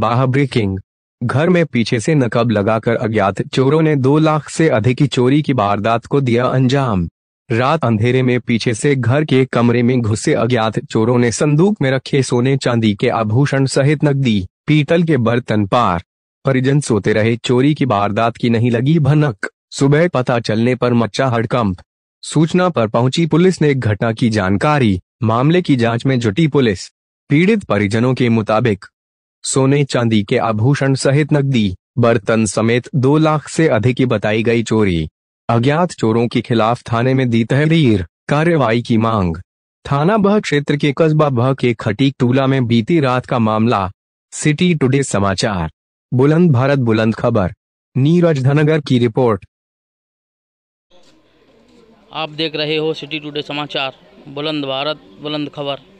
बाह ब्रेकिंग घर में पीछे से नकब लगाकर अज्ञात चोरों ने दो लाख से अधिक की चोरी की वारदात को दिया अंजाम रात अंधेरे में पीछे से घर के कमरे में घुसे अज्ञात चोरों ने संदूक में रखे सोने चांदी के आभूषण सहित नकदी पीतल के बर्तन पार परिजन सोते रहे चोरी की वारदात की नहीं लगी भनक सुबह पता चलने पर मच्चा हड़कंप सूचना पर पहुंची पुलिस ने घटना की जानकारी मामले की जांच में जुटी पुलिस पीड़ित परिजनों के मुताबिक सोने चांदी के आभूषण सहित नकदी बर्तन समेत दो लाख से अधिक की बताई गई चोरी अज्ञात चोरों के खिलाफ थाने में दी तहरीर कार्रवाई की मांग थाना बह क्षेत्र के कस्बा बह के खटीक टूला में बीती रात का मामला सिटी टुडे समाचार बुलंद भारत बुलंद खबर नीरज धनगर की रिपोर्ट आप देख रहे हो सिटी टुडे समाचार बुलंद भारत बुलंद खबर